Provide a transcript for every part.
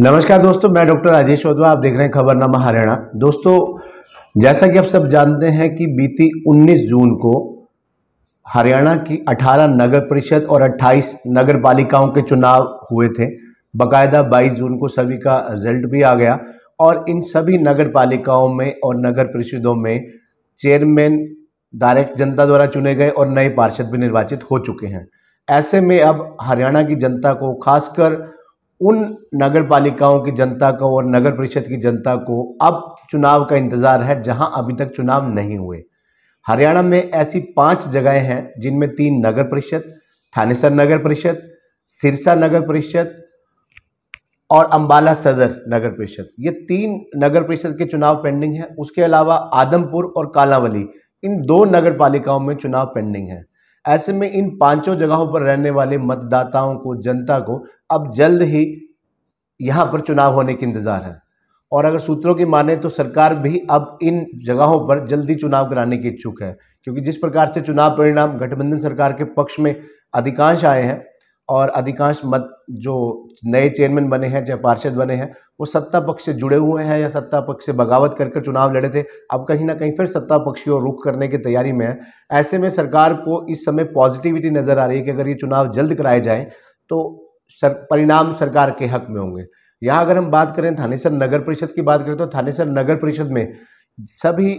नमस्कार दोस्तों मैं डॉक्टर राजेश वधवा आप देख रहे हैं खबरनामा हरियाणा दोस्तों जैसा कि आप सब जानते हैं कि बीती 19 जून को हरियाणा की 18 नगर परिषद और 28 नगर पालिकाओं के चुनाव हुए थे बकायदा 22 जून को सभी का रिजल्ट भी आ गया और इन सभी नगर पालिकाओं में और नगर परिषदों में चेयरमैन डायरेक्ट जनता द्वारा चुने गए और नए पार्षद भी निर्वाचित हो चुके हैं ऐसे में अब हरियाणा की जनता को खासकर उन नगर पालिकाओं की जनता को और नगर परिषद की जनता को अब चुनाव का इंतज़ार है जहां अभी तक चुनाव नहीं हुए हरियाणा में ऐसी पांच जगहें हैं जिनमें तीन नगर परिषद थानेसर नगर परिषद सिरसा नगर परिषद और अंबाला सदर नगर परिषद ये तीन नगर परिषद के चुनाव पेंडिंग हैं उसके अलावा आदमपुर और कालावली इन दो नगर पालिकाओं में चुनाव पेंडिंग है ऐसे में इन पांचों जगहों पर रहने वाले मतदाताओं को जनता को अब जल्द ही यहाँ पर चुनाव होने के इंतज़ार है और अगर सूत्रों की माने तो सरकार भी अब इन जगहों पर जल्दी चुनाव कराने की इच्छुक है क्योंकि जिस प्रकार से चुनाव परिणाम गठबंधन सरकार के पक्ष में अधिकांश आए हैं और अधिकांश मत जो नए चेयरमैन बने हैं चाहे पार्षद बने हैं वो सत्ता पक्ष से जुड़े हुए हैं या सत्ता पक्ष से बगावत कर कर चुनाव लड़े थे अब कहीं ना कहीं फिर सत्ता पक्ष की ओर रुख करने की तैयारी में है ऐसे में सरकार को इस समय पॉजिटिविटी नज़र आ रही है कि अगर ये चुनाव जल्द कराए जाएँ तो सर, परिणाम सरकार के हक में होंगे यहाँ अगर हम बात करें थानेसर नगर परिषद की बात करें तो थानेसर नगर परिषद में सभी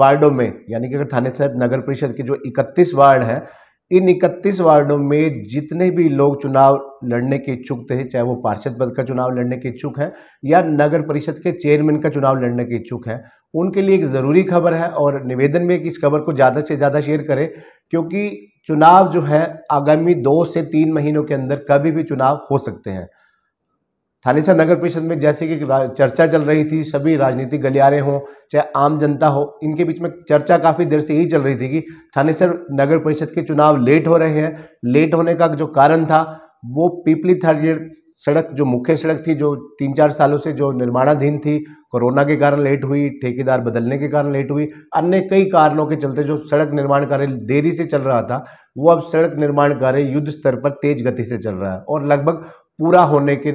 वार्डों में यानी कि अगर थानेसर नगर परिषद के जो इकतीस वार्ड हैं इन 31 वार्डों में जितने भी लोग चुनाव लड़ने के इच्छुक थे चाहे वो पार्षद पद का चुनाव लड़ने के इच्छुक हैं या नगर परिषद के चेयरमैन का चुनाव लड़ने के इच्छुक हैं उनके लिए एक ज़रूरी खबर है और निवेदन में इस खबर को ज़्यादा से ज़्यादा शेयर करें क्योंकि चुनाव जो है आगामी दो से तीन महीनों के अंदर कभी भी चुनाव हो सकते हैं थानेसर नगर परिषद में जैसे कि चर्चा चल रही थी सभी राजनीतिक गलियारे हों चाहे आम जनता हो इनके बीच में चर्चा काफ़ी देर से यही चल रही थी कि थानेसर नगर परिषद के चुनाव लेट हो रहे हैं लेट होने का जो कारण था वो पीपली थर्ड सड़क जो मुख्य सड़क थी जो तीन चार सालों से जो निर्माणाधीन थी कोरोना के कारण लेट हुई ठेकेदार बदलने के कारण लेट हुई अन्य कई कारणों के चलते जो सड़क निर्माण कार्य देरी से चल रहा था वो अब सड़क निर्माण कार्य युद्ध स्तर पर तेज गति से चल रहा है और लगभग पूरा होने के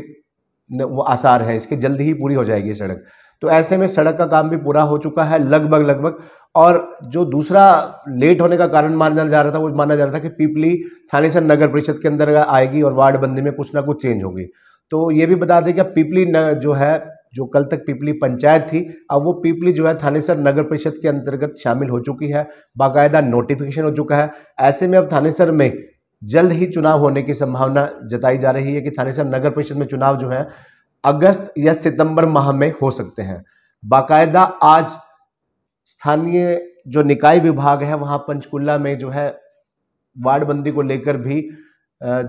वो आसार है इसके जल्दी ही पूरी हो जाएगी सड़क तो ऐसे में सड़क का काम भी पूरा हो चुका है लगभग लगभग और जो दूसरा लेट होने का कारण माना जा रहा था वो माना जा रहा था कि पीपली थानेसर नगर परिषद के अंदर आएगी और वार्ड बंदी में कुछ ना कुछ चेंज होगी तो ये भी बता दें कि अब पीपली न, जो है जो कल तक पीपली पंचायत थी अब वो पीपली जो है थानेसर नगर परिषद के अंतर्गत शामिल हो चुकी है बाकायदा नोटिफिकेशन हो चुका है ऐसे में अब थानेसर में जल्द ही चुनाव होने की संभावना जताई जा रही है कि थानेसर नगर परिषद में चुनाव जो है अगस्त या सितंबर माह में हो सकते हैं बाकायदा आज स्थानीय जो निकाय विभाग है वहां पंचकुला में जो है वार्डबंदी को लेकर भी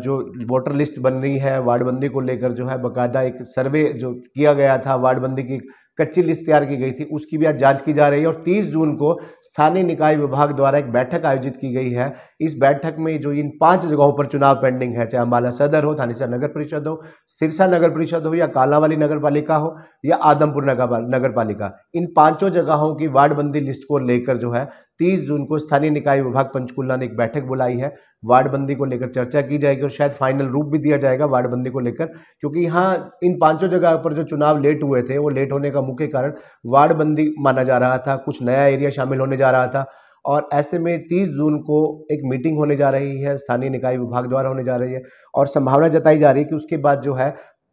जो वोटर लिस्ट बन रही है वार्डबंदी को लेकर जो है बाकायदा एक सर्वे जो किया गया था वार्डबंदी की कच्ची लिस्ट तैयार की गई थी उसकी भी आज जांच की जा रही है और 30 जून को स्थानीय निकाय विभाग द्वारा एक बैठक आयोजित की गई है इस बैठक में जो इन पांच जगहों पर चुनाव पेंडिंग है चाहे अम्बाला सदर हो थानेसर नगर परिषद हो सिरसा नगर परिषद हो या कालावाली नगर पालिका हो या आदमपुर नगर पालिका इन पांचों जगहों की वार्डबंदी लिस्ट को लेकर जो है 30 जून को स्थानीय निकाय विभाग पंचकुला ने एक बैठक बुलाई है वार्डबंदी को लेकर चर्चा की जाएगी और शायद फाइनल रूप भी दिया जाएगा वार्डबंदी को लेकर क्योंकि यहाँ इन पांचों जगह पर जो चुनाव लेट हुए थे वो लेट होने का मुख्य कारण वार्डबंदी माना जा रहा था कुछ नया एरिया शामिल होने जा रहा था और ऐसे में 30 जून को एक मीटिंग होने जा रही है स्थानीय निकाय विभाग द्वारा होने जा रही है और संभावना जताई जा रही है कि उसके बाद जो है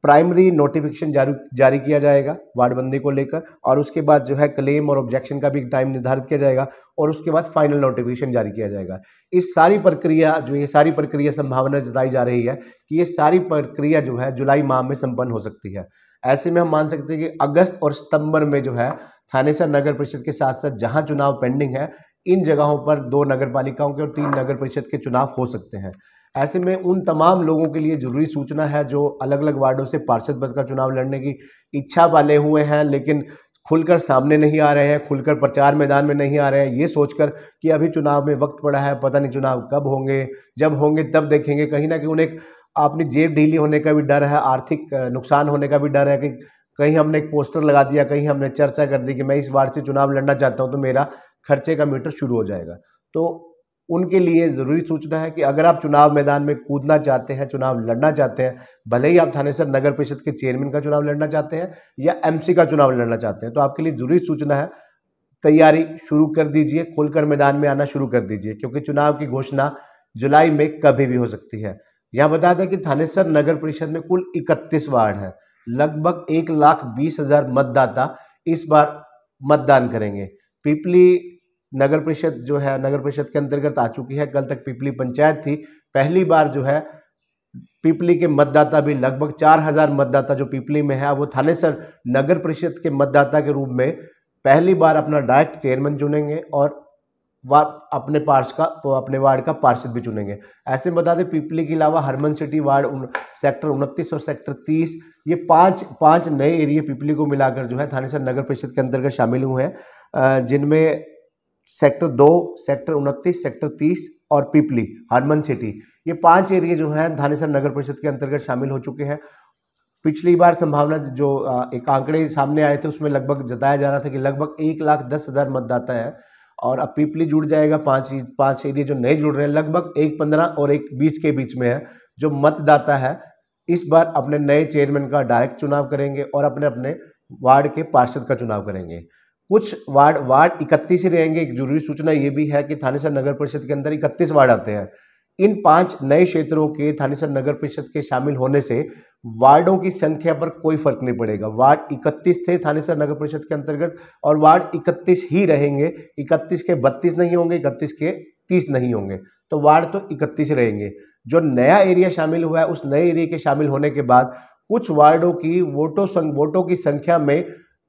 प्राइमरी नोटिफिकेशन जारी जारी किया जाएगा वार्डबंदी को लेकर और उसके बाद जो है क्लेम और ऑब्जेक्शन का भी टाइम निर्धारित किया जाएगा और उसके बाद फाइनल नोटिफिकेशन जारी किया जाएगा इस सारी प्रक्रिया जो ये सारी प्रक्रिया संभावना जताई जा रही है कि ये सारी प्रक्रिया जो है जुलाई माह में संपन्न हो सकती है ऐसे में हम मान सकते हैं कि अगस्त और सितंबर में जो है थानेसर नगर परिषद के साथ साथ जहाँ चुनाव पेंडिंग है इन जगहों पर दो नगर पालिकाओं के और तीन नगर परिषद के चुनाव हो सकते हैं ऐसे में उन तमाम लोगों के लिए ज़रूरी सूचना है जो अलग अलग वार्डों से पार्षद पद का चुनाव लड़ने की इच्छा वाले हुए हैं लेकिन खुलकर सामने नहीं आ रहे हैं खुलकर प्रचार मैदान में नहीं आ रहे हैं ये सोचकर कि अभी चुनाव में वक्त पड़ा है पता नहीं चुनाव कब होंगे जब होंगे तब देखेंगे कहीं ना कहीं उन्हें अपनी जेब ढीली होने का भी डर है आर्थिक नुकसान होने का भी डर है कि कहीं हमने एक पोस्टर लगा दिया कहीं हमने चर्चा कर दी कि मैं इस वार्ड से चुनाव लड़ना चाहता हूँ तो मेरा खर्चे का मीटर शुरू हो जाएगा तो उनके लिए ज़रूरी सूचना है कि अगर आप चुनाव मैदान में कूदना चाहते हैं चुनाव लड़ना चाहते हैं भले ही आप थानेसर नगर परिषद के चेयरमैन का चुनाव लड़ना चाहते हैं या एमसी का चुनाव लड़ना चाहते हैं तो आपके लिए ज़रूरी सूचना है तैयारी शुरू कर दीजिए खोलकर मैदान में आना शुरू कर दीजिए क्योंकि चुनाव की घोषणा जुलाई में कभी भी हो सकती है यहां बता दें कि थानेसर नगर परिषद में कुल इकतीस वार्ड है लगभग एक लाख बीस हज़ार मतदाता इस बार मतदान करेंगे पिपली नगर परिषद जो है नगर परिषद के अंतर्गत आ चुकी है कल तक पिपली पंचायत थी पहली बार जो है पिपली के मतदाता भी लगभग चार हजार मतदाता जो पिपली में है वो थानेसर नगर परिषद के मतदाता के रूप में पहली बार अपना डायरेक्ट चेयरमैन चुनेंगे और अपने पार्श का अपने वार्ड का पार्षद भी चुनेंगे ऐसे बता दें पिपली के अलावा हरमन सिटी वार्ड उन, सेक्टर उनतीस और सेक्टर तीस ये पांच पांच नए एरिया पिपली को मिलाकर जो है थानेसर नगर परिषद के अंतर्गत शामिल हुए हैं जिनमें सेक्टर दो सेक्टर उनतीस सेक्टर तीस और पीपली हरमन सिटी ये पांच एरिया जो हैं धानेसर नगर परिषद के अंतर्गत शामिल हो चुके हैं पिछली बार संभावना जो एक आंकड़े सामने आए थे उसमें लगभग जताया जा रहा था कि लगभग एक लाख दस हज़ार मतदाता है और अब पीपली जुड़ जाएगा पांच पांच एरिया जो नए जुड़ रहे हैं लगभग एक पंद्रह और एक बीस के बीच में है जो मतदाता है इस बार अपने नए चेयरमैन का डायरेक्ट चुनाव करेंगे और अपने अपने वार्ड के पार्षद का चुनाव करेंगे कुछ वार्ड वार्ड इकतीस ही रहेंगे एक जरूरी सूचना ये भी है कि थानेसर नगर परिषद के अंदर इकतीस वार्ड आते हैं इन पांच नए क्षेत्रों के थानेसर नगर परिषद के शामिल होने से वार्डों की संख्या पर कोई फर्क नहीं पड़ेगा वार्ड 31 थे थानेसर नगर परिषद के अंतर्गत और वार्ड 31 ही रहेंगे 31 के 32 नहीं होंगे 31 के 30 नहीं होंगे तो वार्ड तो 31 रहेंगे जो नया एरिया शामिल हुआ है उस नए एरिया के शामिल होने के बाद कुछ वार्डों की वोटों वोटों की संख्या में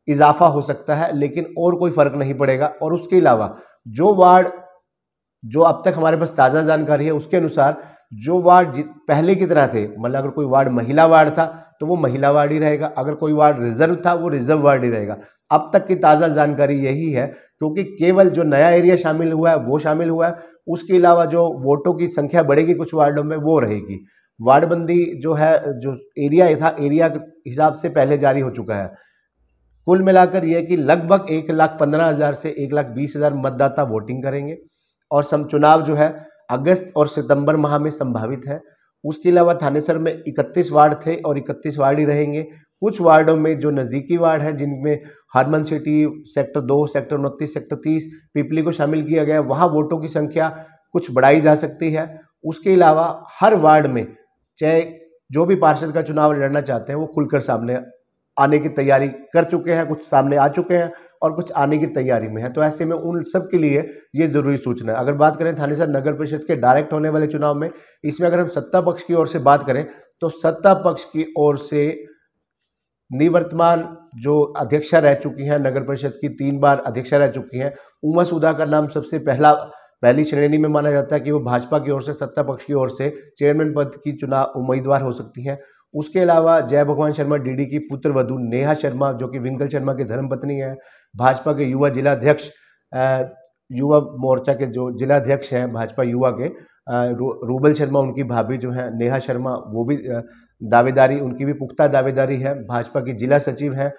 इजाफा हो सकता है लेकिन और कोई फ़र्क नहीं पड़ेगा और उसके अलावा जो वार्ड जो अब तक हमारे पास ताज़ा जानकारी है उसके अनुसार जो वार्ड पहले की तरह थे मतलब अगर कोई वार्ड महिला वार्ड था तो वो महिला वार्ड ही रहेगा अगर कोई वार्ड रिजर्व था वो रिजर्व वार्ड ही रहेगा अब तक की ताज़ा जानकारी यही है क्योंकि केवल जो नया एरिया शामिल हुआ है वो शामिल हुआ है उसके अलावा जो वोटों की संख्या बढ़ेगी कुछ वार्डों में वो रहेगी वार्डबंदी जो है जो एरिया था एरिया के हिसाब से पहले जारी हो चुका है कुल मिलाकर यह कि लगभग एक लाख पंद्रह हज़ार से एक लाख बीस हज़ार मतदाता वोटिंग करेंगे और सम चुनाव जो है अगस्त और सितंबर माह में संभावित है उसके अलावा थानेसर में 31 वार्ड थे और 31 वार्ड ही रहेंगे कुछ वार्डों में जो नज़दीकी वार्ड हैं जिनमें हारमन सिटी सेक्टर दो सेक्टर उनतीस सेक्टर तीस पिपली को शामिल किया गया वहाँ वोटों की संख्या कुछ बढ़ाई जा सकती है उसके अलावा हर वार्ड में चाहे जो भी पार्षद का चुनाव लड़ना चाहते हैं वो खुलकर सामने आने की तैयारी कर चुके हैं कुछ सामने आ चुके हैं और कुछ आने की तैयारी में है तो ऐसे में उन सब के लिए ये जरूरी सूचना है अगर बात करें थानेसर नगर परिषद के डायरेक्ट होने वाले चुनाव में इसमें अगर हम सत्ता पक्ष की ओर से बात करें तो सत्ता पक्ष की ओर से निवर्तमान जो अध्यक्षा रह चुकी हैं नगर परिषद की तीन बार अध्यक्षा रह चुकी हैं उमा सुधा का नाम सबसे पहला पहली श्रेणी में माना जाता है कि वो भाजपा की ओर से सत्ता पक्ष की ओर से चेयरमैन पद की चुनाव उम्मीदवार हो सकती हैं उसके अलावा जय भगवान शर्मा डीडी की पुत्र वधु नेहा शर्मा जो कि विंकल शर्मा की धर्मपत्नी है भाजपा के युवा जिलाध्यक्ष युवा मोर्चा के जो जिलाध्यक्ष हैं भाजपा युवा के रू, रूबल शर्मा उनकी भाभी जो हैं नेहा शर्मा वो भी दावेदारी उनकी भी पुख्ता दावेदारी है भाजपा की जिला सचिव हैं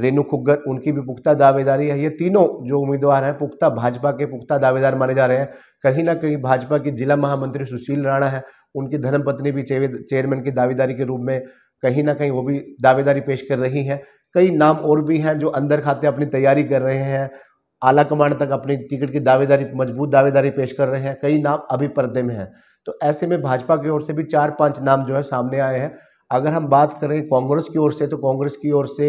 रेणु खुग्गर उनकी भी पुख्ता दावेदारी है ये तीनों जो उम्मीदवार हैं पुख्ता भाजपा के पुख्ता दावेदार माने जा रहे हैं कहीं ना कहीं भाजपा के जिला महामंत्री सुशील राणा है उनकी धर्मपत्नी भी चेयरमैन की दावेदारी के रूप में कहीं ना कहीं वो भी दावेदारी पेश कर रही हैं कई नाम और भी हैं जो अंदर खाते अपनी तैयारी कर रहे हैं आला कमांड तक अपनी टिकट की दावेदारी मजबूत दावेदारी पेश कर रहे हैं कई नाम अभी पर्दे में हैं तो ऐसे में भाजपा की ओर से भी चार पांच नाम जो है सामने आए हैं अगर हम बात करें कांग्रेस की ओर से तो कांग्रेस की ओर से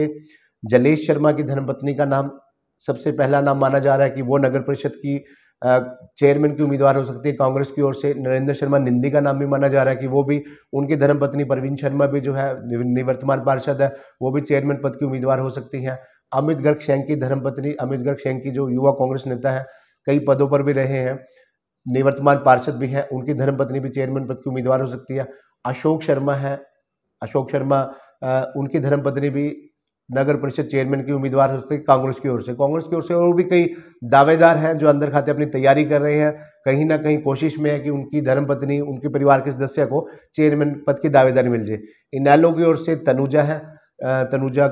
जलेश शर्मा की धर्मपत्नी का नाम सबसे पहला नाम माना जा रहा है कि वो नगर परिषद की चेयरमैन की उम्मीदवार हो सकती है कांग्रेस की ओर से नरेंद्र शर्मा निंदी का नाम भी माना जा रहा है कि वो भी उनकी धर्मपत्नी प्रवीण शर्मा भी जो है निवर्तमान पार्षद है वो भी चेयरमैन पद की उम्मीदवार हो सकती हैं अमित गर्ग शेंग की धर्मपत्नी अमित गर्ग शेंग की जो युवा कांग्रेस नेता है कई पदों पर भी रहे हैं निवर्तमान पार्षद भी हैं उनकी धर्मपत्नी भी चेयरमैन पद की उम्मीदवार हो सकती है अशोक शर्मा है अशोक शर्मा उनकी धर्मपत्नी भी नगर परिषद चेयरमैन की उम्मीदवार है कांग्रेस की ओर से कांग्रेस की ओर से और भी कई दावेदार हैं जो अंदर खाते अपनी तैयारी कर रहे हैं कहीं ना कहीं कोशिश में है कि उनकी धर्मपत्नी उनके परिवार के सदस्य को चेयरमैन पद की दावेदारी मिल जाए इनैलो की ओर से तनुजा है तनुजा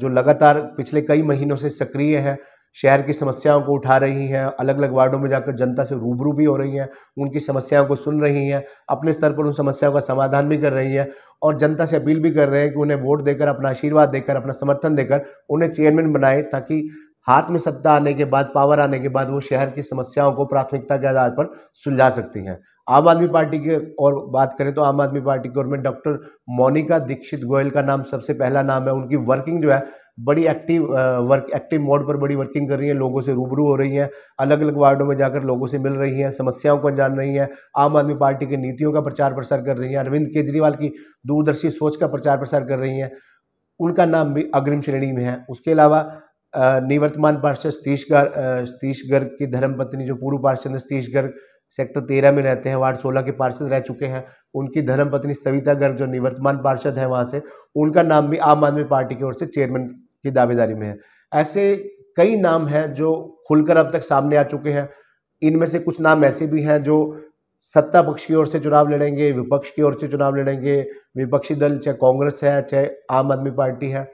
जो लगातार पिछले कई महीनों से सक्रिय है शहर की समस्याओं को उठा रही हैं अलग अलग वार्डों में जाकर जनता से रूबरू भी हो रही हैं उनकी समस्याओं को सुन रही हैं अपने स्तर पर उन समस्याओं का समाधान भी कर रही हैं और जनता से अपील भी कर रहे हैं कि उन्हें वोट देकर अपना आशीर्वाद देकर अपना समर्थन देकर उन्हें चेयरमैन बनाए ताकि हाथ में सत्ता आने के बाद पावर आने के बाद वो शहर की समस्याओं को प्राथमिकता के आधार पर सुलझा सकती हैं आम आदमी पार्टी के और बात करें तो आम आदमी पार्टी की ओर में डॉक्टर मोनिका दीक्षित गोयल का नाम सबसे पहला नाम है उनकी वर्किंग जो है बड़ी एक्टिव वर्क एक्टिव मोड पर बड़ी वर्किंग कर रही हैं लोगों से रूबरू हो रही हैं अलग अलग वार्डों में जाकर लोगों से मिल रही हैं समस्याओं को जान रही हैं आम आदमी पार्टी की नीतियों का प्रचार प्रसार कर रही हैं अरविंद केजरीवाल की दूरदर्शी सोच का प्रचार प्रसार कर रही हैं उनका नाम भी अग्रिम श्रेणी में है उसके अलावा निवर्तमान पार्षद सतीश गर्ग सतीश गर्ग की धर्मपत्नी जो पूर्व पार्षद है सतीश गर्ग सेक्टर तेरह में रहते हैं वार्ड सोलह के पार्षद रह चुके हैं उनकी धर्मपत्नी सविता गर्ग जो निवर्तमान पार्षद है वहाँ से उनका नाम भी आम आदमी पार्टी की ओर से चेयरमैन की दावेदारी में है ऐसे कई नाम हैं जो खुलकर अब तक सामने आ चुके हैं इनमें से कुछ नाम ऐसे भी हैं जो सत्ता पक्ष की ओर से चुनाव लड़ेंगे विपक्ष की ओर से चुनाव लड़ेंगे विपक्षी दल चाहे कांग्रेस है चाहे आम आदमी पार्टी है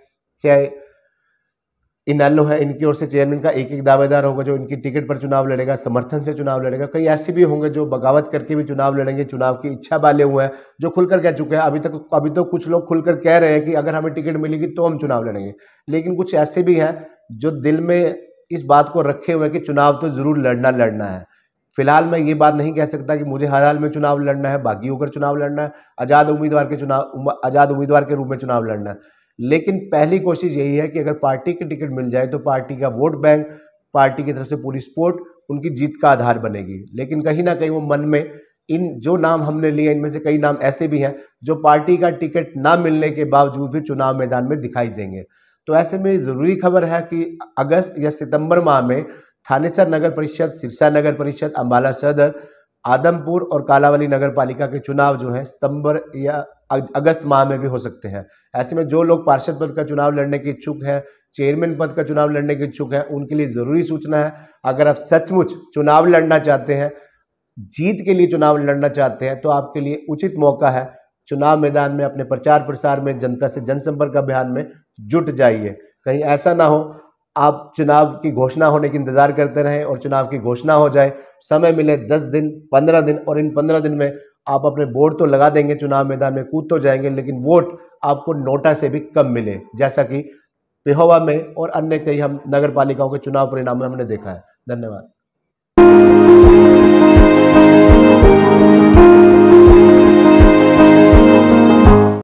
चाहे एलो है इनकी ओर से चेयरमैन का एक एक दावेदार होगा जो इनकी टिकट पर चुनाव लड़ेगा समर्थन से चुनाव लड़ेगा कई ऐसे भी होंगे जो बगावत करके भी चुनाव लड़ेंगे चुनाव की इच्छा वाले हुए हैं जो खुलकर कह चुके हैं अभी तक अभी तो कुछ लोग खुलकर कह रहे हैं कि अगर हमें टिकट मिलेगी तो हम चुनाव लड़ेंगे लेकिन कुछ ऐसे भी हैं जो दिल में इस बात को रखे हुए हैं कि चुनाव तो ज़रूर लड़ना लड़ना है फिलहाल मैं ये बात नहीं कह सकता कि मुझे हर हाल में चुनाव लड़ना है बागी होकर चुनाव लड़ना है आज़ाद उम्मीदवार के चुनाव आज़ाद उम्मीदवार के रूप में चुनाव लड़ना है लेकिन पहली कोशिश यही है कि अगर पार्टी की टिकट मिल जाए तो पार्टी का वोट बैंक पार्टी की तरफ से पूरी सपोर्ट उनकी जीत का आधार बनेगी लेकिन कहीं ना कहीं वो मन में इन जो नाम हमने लिए इनमें से कई नाम ऐसे भी हैं जो पार्टी का टिकट ना मिलने के बावजूद भी चुनाव मैदान में दिखाई देंगे तो ऐसे में ज़रूरी खबर है कि अगस्त या सितंबर माह में थानेसर नगर परिषद सिरसा नगर परिषद अम्बाला सदर आदमपुर और कालावली नगर पालिका के चुनाव जो है सितंबर या अगस्त माह में भी हो सकते हैं ऐसे में जो लोग पार्षद पद का चुनाव लड़ने के इच्छुक हैं चेयरमैन पद का चुनाव लड़ने के इच्छुक हैं उनके लिए ज़रूरी सूचना है अगर आप सचमुच चुनाव लड़ना चाहते हैं जीत के लिए चुनाव लड़ना चाहते हैं तो आपके लिए उचित मौका है चुनाव मैदान में अपने प्रचार प्रसार में जनता से जनसंपर्क अभियान में जुट जाइए कहीं ऐसा ना हो आप चुनाव की घोषणा होने की इंतज़ार करते रहें और चुनाव की घोषणा हो जाए समय मिले दस दिन पंद्रह दिन और इन पंद्रह दिन में आप अपने वोट तो लगा देंगे चुनाव मैदान में कूद तो जाएंगे लेकिन वोट आपको नोटा से भी कम मिले जैसा कि पिहोवा में और अन्य कई हम नगर पालिकाओं के चुनाव परिणाम में हमने देखा है धन्यवाद